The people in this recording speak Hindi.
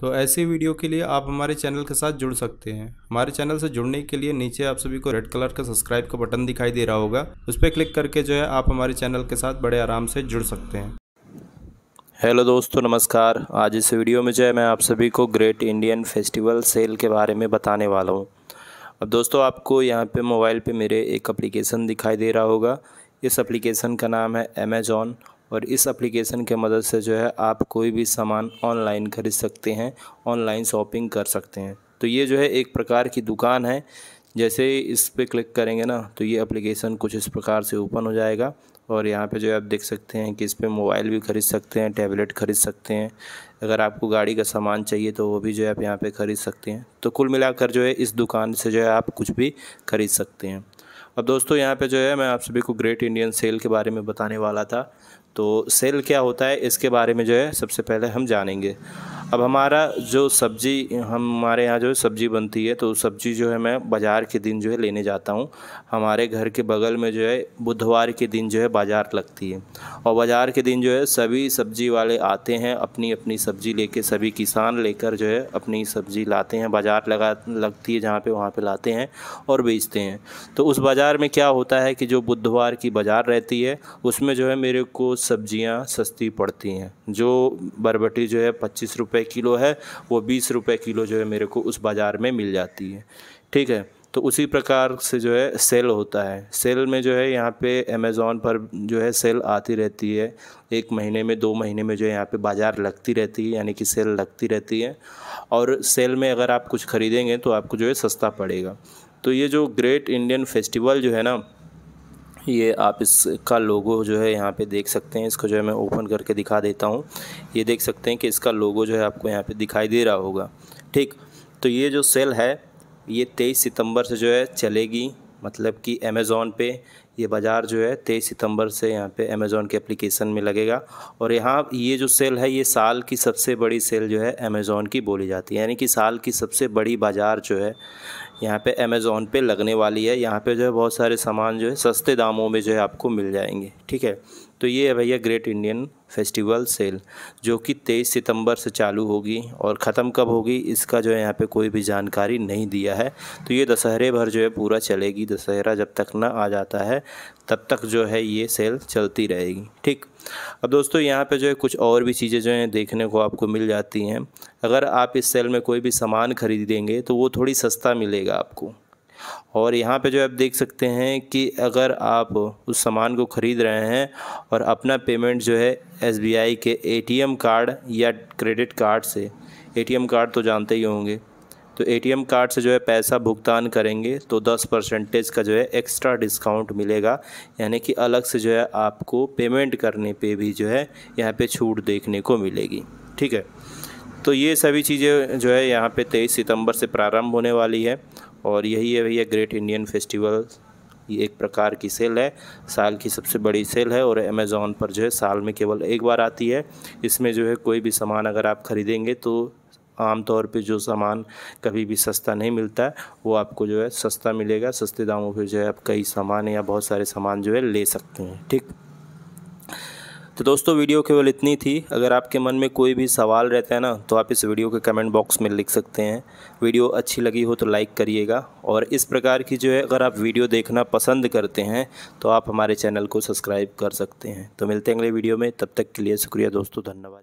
तो ऐसे वीडियो के लिए आप हमारे चैनल के साथ जुड़ सकते हैं हमारे चैनल से जुड़ने के लिए नीचे आप सभी को रेड कलर का सब्सक्राइब का बटन दिखाई दे रहा होगा उस पर क्लिक करके जो है आप हमारे चैनल के साथ बड़े आराम से जुड़ सकते हैं हेलो दोस्तों नमस्कार आज इस वीडियो में जो है मैं आप सभी को ग्रेट इंडियन फेस्टिवल सेल के बारे में बताने वाला हूँ अब दोस्तों आपको यहाँ पे मोबाइल पे मेरे एक एप्लीकेशन दिखाई दे रहा होगा इस एप्लीकेशन का नाम है अमेज़ॉन और इस एप्लीकेशन के मदद से जो है आप कोई भी सामान ऑनलाइन खरीद सकते हैं ऑनलाइन शॉपिंग कर सकते हैं तो ये जो है एक प्रकार की दुकान है जैसे इस पर क्लिक करेंगे ना तो ये एप्लीकेशन कुछ इस प्रकार से ओपन हो जाएगा और यहाँ पे जो है आप देख सकते हैं कि इस पर मोबाइल भी ख़रीद सकते हैं टैबलेट ख़रीद सकते हैं अगर आपको गाड़ी का सामान चाहिए तो वो भी जो है आप यहाँ पे ख़रीद सकते हैं तो कुल मिलाकर जो है इस दुकान से जो है आप कुछ भी ख़रीद सकते हैं अब दोस्तों यहाँ पे जो है मैं आप सभी को ग्रेट इंडियन सेल के बारे में बताने वाला था तो सेल क्या होता है इसके बारे में जो है सबसे पहले हम जानेंगे अब हमारा जो सब्ज़ी हमारे यहाँ जो है सब्ज़ी बनती है तो सब्ज़ी जो है मैं बाज़ार के दिन जो है लेने जाता हूँ हमारे घर के बगल में जो है बुधवार के दिन जो है बाज़ार लगती है और बाज़ार के दिन जो है सभी सब्ज़ी वाले आते हैं अपनी अपनी सब्ज़ी लेके सभी किसान लेकर जो है अपनी सब्ज़ी लाते हैं बाज़ार लगा लगती है जहाँ पे वहाँ पे लाते हैं और बेचते हैं तो उस बाज़ार में क्या होता है कि जो बुधवार की बाज़ार रहती है उसमें जो है मेरे को सब्ज़ियाँ सस्ती पड़ती हैं जो बरबटी जो है पच्चीस रुपये किलो है वो बीस रुपये किलो जो है मेरे को उस बाज़ार में मिल जाती है ठीक है तो उसी प्रकार से जो है सेल होता है सेल में जो है यहाँ पे अमेज़ोन पर जो है सेल आती रहती है एक महीने में दो महीने में जो है यहाँ पे बाज़ार लगती रहती है यानी कि सेल लगती रहती है और सेल में अगर आप कुछ ख़रीदेंगे तो आपको जो है सस्ता पड़ेगा तो ये जो ग्रेट इंडियन फेस्टिवल जो है ना ये आप इसका लोगो जो है यहाँ पे देख सकते हैं इसको जो है मैं ओपन करके दिखा देता हूँ ये देख सकते हैं कि इसका लोगो जो है आपको यहाँ पे दिखाई दे रहा होगा ठीक तो ये जो सेल है ये तेईस सितंबर से जो है चलेगी मतलब कि अमेज़ोन पे ये बाज़ार जो है तेईस सितंबर से यहाँ पे अमेज़ोन के एप्लीकेशन में लगेगा और यहाँ ये जो सेल है ये साल की सबसे बड़ी सेल जो है अमेज़ोन की बोली जाती है यानी कि साल की सबसे बड़ी बाज़ार जो है यहाँ पे अमेज़ोन पे लगने वाली है यहाँ पे जो है बहुत सारे सामान जो है सस्ते दामों में जो है आपको मिल जाएंगे ठीक है तो ये है भैया ग्रेट इंडियन फेस्टिवल सेल जो कि 23 सितंबर से चालू होगी और ख़त्म कब होगी इसका जो है यहाँ पे कोई भी जानकारी नहीं दिया है तो ये दशहरे भर जो है पूरा चलेगी दशहरा जब तक ना आ जाता है तब तक जो है ये सेल चलती रहेगी ठीक अब दोस्तों यहाँ पे जो है कुछ और भी चीज़ें जो हैं देखने को आपको मिल जाती हैं अगर आप इस सेल में कोई भी सामान खरीदेंगे तो वो थोड़ी सस्ता मिलेगा आपको और यहाँ पे जो आप देख सकते हैं कि अगर आप उस सामान को ख़रीद रहे हैं और अपना पेमेंट जो है एसबीआई के एटीएम कार्ड या क्रेडिट कार्ड से एटीएम कार्ड तो जानते ही होंगे तो एटीएम कार्ड से जो है पैसा भुगतान करेंगे तो दस परसेंटेज का जो है एक्स्ट्रा डिस्काउंट मिलेगा यानी कि अलग से जो है आपको पेमेंट करने पे भी जो है यहाँ पे छूट देखने को मिलेगी ठीक है तो ये सभी चीज़ें जो है यहाँ पे तेईस सितंबर से प्रारंभ होने वाली है और यही है भैया ग्रेट इंडियन फेस्टिवल ये एक प्रकार की सेल है साल की सबसे बड़ी सेल है और अमेज़ोन पर जो है साल में केवल एक बार आती है इसमें जो है कोई भी सामान अगर आप ख़रीदेंगे तो आमतौर पे जो सामान कभी भी सस्ता नहीं मिलता है वो आपको जो है सस्ता मिलेगा सस्ते दामों पे जो है आप कई सामान या बहुत सारे सामान जो है ले सकते हैं ठीक तो दोस्तों वीडियो केवल इतनी थी अगर आपके मन में कोई भी सवाल रहता है ना तो आप इस वीडियो के कमेंट बॉक्स में लिख सकते हैं वीडियो अच्छी लगी हो तो लाइक करिएगा और इस प्रकार की जो है अगर आप वीडियो देखना पसंद करते हैं तो आप हमारे चैनल को सब्सक्राइब कर सकते हैं तो मिलते हैं अगले वीडियो में तब तक के लिए शुक्रिया दोस्तों धन्यवाद